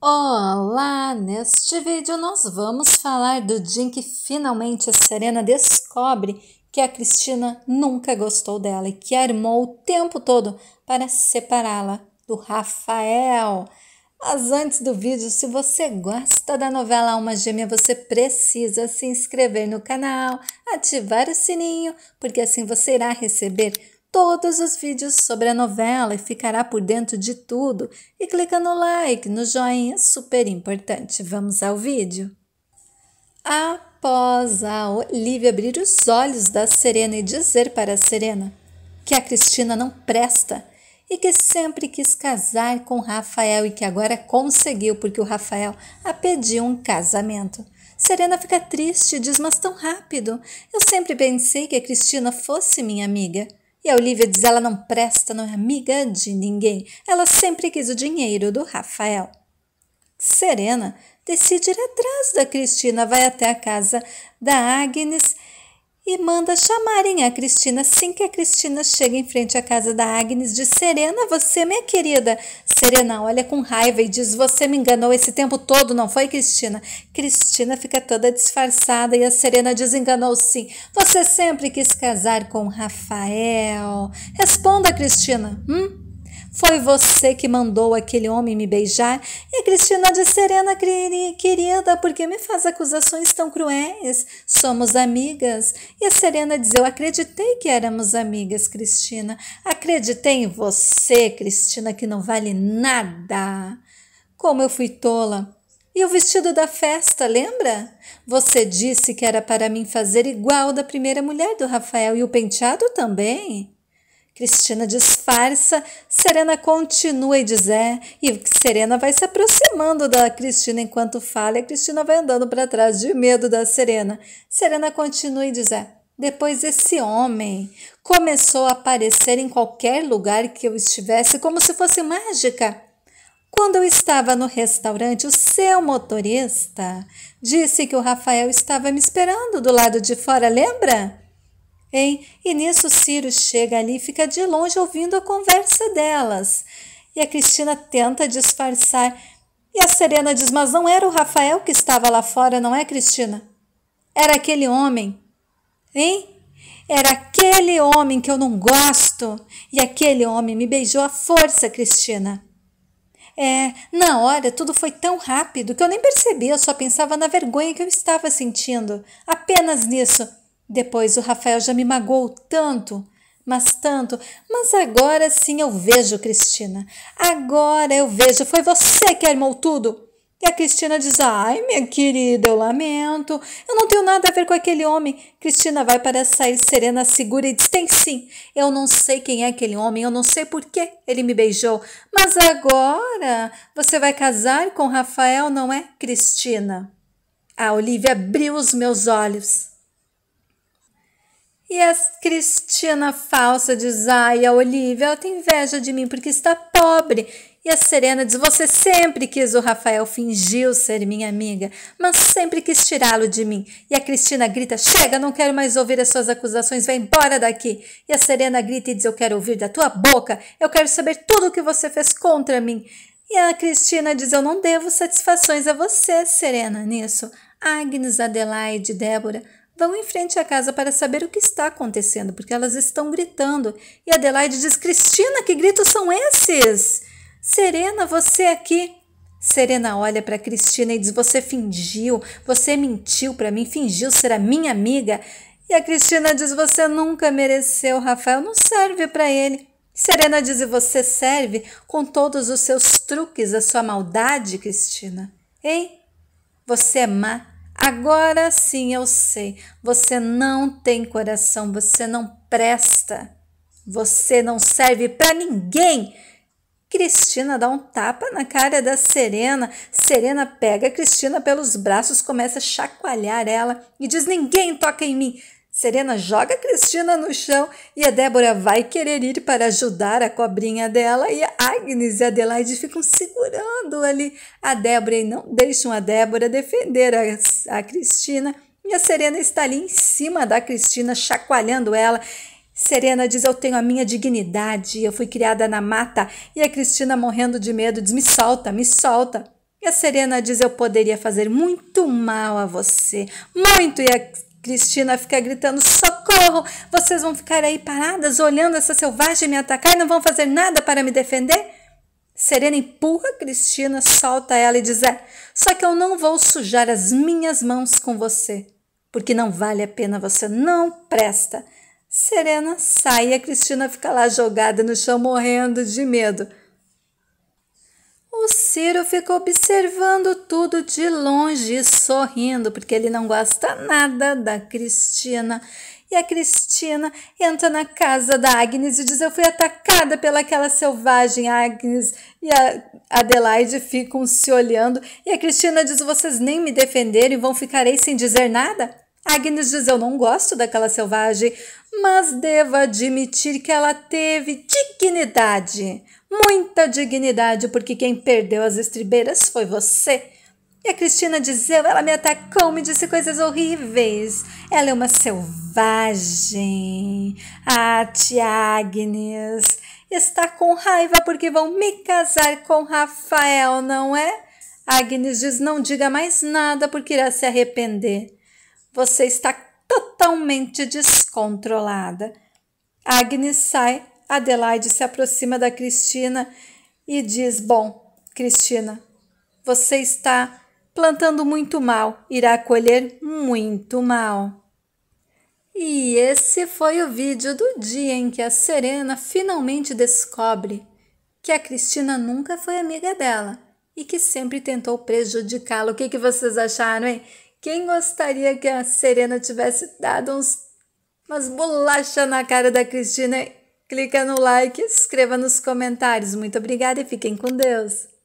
Olá! Neste vídeo nós vamos falar do dia em que finalmente a Serena descobre que a Cristina nunca gostou dela e que armou o tempo todo para separá-la do Rafael. Mas antes do vídeo, se você gosta da novela Alma Gêmea, você precisa se inscrever no canal, ativar o sininho, porque assim você irá receber todos os vídeos sobre a novela e ficará por dentro de tudo. E clica no like, no joinha, super importante. Vamos ao vídeo. Após a Olivia abrir os olhos da Serena e dizer para a Serena que a Cristina não presta e que sempre quis casar com Rafael e que agora conseguiu porque o Rafael a pediu um casamento. Serena fica triste e diz: Mas tão rápido. Eu sempre pensei que a Cristina fosse minha amiga. E a Olivia diz: ela não presta, não é amiga de ninguém. Ela sempre quis o dinheiro do Rafael. Serena decide ir atrás da Cristina, vai até a casa da Agnes e manda chamarem a Cristina assim que a Cristina chega em frente à casa da Agnes. Diz: Serena, você, minha querida. Serena olha com raiva e diz: Você me enganou esse tempo todo, não foi, Cristina? Cristina fica toda disfarçada e a Serena diz: Enganou sim. Você sempre quis casar com Rafael. Responda, Cristina. Hum? Foi você que mandou aquele homem me beijar? E Cristina de Serena, querida, por que me faz acusações tão cruéis? Somos amigas. E a Serena diz: Eu acreditei que éramos amigas, Cristina. Acreditei em você, Cristina, que não vale nada. Como eu fui tola. E o vestido da festa, lembra? Você disse que era para mim fazer igual da primeira mulher do Rafael e o penteado também. Cristina disfarça, Serena continua e diz é, e Serena vai se aproximando da Cristina enquanto fala, e a Cristina vai andando para trás de medo da Serena. Serena continua e diz é. Depois esse homem começou a aparecer em qualquer lugar que eu estivesse como se fosse mágica. Quando eu estava no restaurante, o seu motorista disse que o Rafael estava me esperando do lado de fora, lembra? hein? E nisso Ciro chega ali e fica de longe ouvindo a conversa delas. E a Cristina tenta disfarçar. E a Serena diz: Mas não era o Rafael que estava lá fora, não é, Cristina? Era aquele homem, hein? Era aquele homem que eu não gosto. E aquele homem me beijou à força, Cristina. É, na hora tudo foi tão rápido que eu nem percebi, eu só pensava na vergonha que eu estava sentindo. Apenas nisso. Depois o Rafael já me magoou tanto, mas tanto, mas agora sim eu vejo, Cristina. Agora eu vejo, foi você que armou tudo. E a Cristina diz: Ai, minha querida, eu lamento. Eu não tenho nada a ver com aquele homem. Cristina vai para sair serena, segura e diz: Tem sim. Eu não sei quem é aquele homem, eu não sei por que ele me beijou. Mas agora você vai casar com Rafael, não é, Cristina? A Olivia abriu os meus olhos. E a Cristina falsa diz: Ai, a Olivia, ela tem inveja de mim porque está pobre. E a Serena diz: Você sempre quis o Rafael, fingiu ser minha amiga, mas sempre quis tirá-lo de mim. E a Cristina grita: Chega, não quero mais ouvir as suas acusações, vai embora daqui. E a Serena grita e diz: Eu quero ouvir da tua boca, eu quero saber tudo o que você fez contra mim. E a Cristina diz: Eu não devo satisfações a você, Serena, nisso. Agnes, Adelaide, Débora vão em frente à casa para saber o que está acontecendo, porque elas estão gritando. E Adelaide diz: Cristina, que gritos são esses? Serena, você aqui. Serena olha para Cristina e diz: Você fingiu, você mentiu para mim, fingiu ser a minha amiga. E a Cristina diz: Você nunca mereceu, Rafael, não serve para ele. Serena diz: E você serve com todos os seus truques, a sua maldade, Cristina. Ei, você é má, Agora sim eu sei, você não tem coração, você não presta, você não serve para ninguém. Cristina dá um tapa na cara da Serena. Serena pega Cristina pelos braços, começa a chacoalhar ela e diz: Ninguém toca em mim, Serena joga Cristina no chão e a Débora vai querer ir para ajudar a cobrinha dela e a Agnes e a Adelaide ficam segurando ali a Débora e não deixam a Débora defender a, a Cristina. E a Serena está ali em cima da Cristina, chacoalhando ela. Serena diz: Eu tenho a minha dignidade, eu fui criada na mata. E a Cristina, morrendo de medo, diz: Me solta, me solta. E a Serena diz: Eu poderia fazer muito mal a você, muito. E a Cristina fica gritando: socorro! Vocês vão ficar aí paradas olhando essa selvagem me atacar e não vão fazer nada para me defender? Serena empurra Cristina, solta ela e diz: é, só que eu não vou sujar as minhas mãos com você, porque não vale a pena, você não presta. Serena sai e a Cristina fica lá jogada no chão morrendo de medo. O Ciro ficou observando tudo de longe e sorrindo, porque ele não gosta nada da Cristina. E a Cristina entra na casa da Agnes e diz: Eu fui atacada pelaquela selvagem Agnes. E a Adelaide ficam se olhando. E a Cristina diz: Vocês nem me defenderem, vão ficarei sem dizer nada? Agnes diz: Eu não gosto daquela selvagem, mas devo admitir que ela teve dignidade. Muita dignidade, porque quem perdeu as estribeiras foi você. E a Cristina diz: Eu, ela me atacou, me disse coisas horríveis. Ela é uma selvagem. Ah, tia Agnes está com raiva porque vão me casar com Rafael, não é? Agnes diz: Não diga mais nada porque irá se arrepender. Você está totalmente descontrolada. Agnes sai, Adelaide se aproxima da Cristina e diz: Bom, Cristina, você está plantando muito mal, irá colher muito mal. E esse foi o vídeo do dia em que a Serena finalmente descobre que a Cristina nunca foi amiga dela e que sempre tentou prejudicá-la. O que, que vocês acharam, hein? Quem gostaria que a Serena tivesse dado uns, umas bolachas na cara da Cristina? Clica no like, escreva nos comentários. Muito obrigada e fiquem com Deus.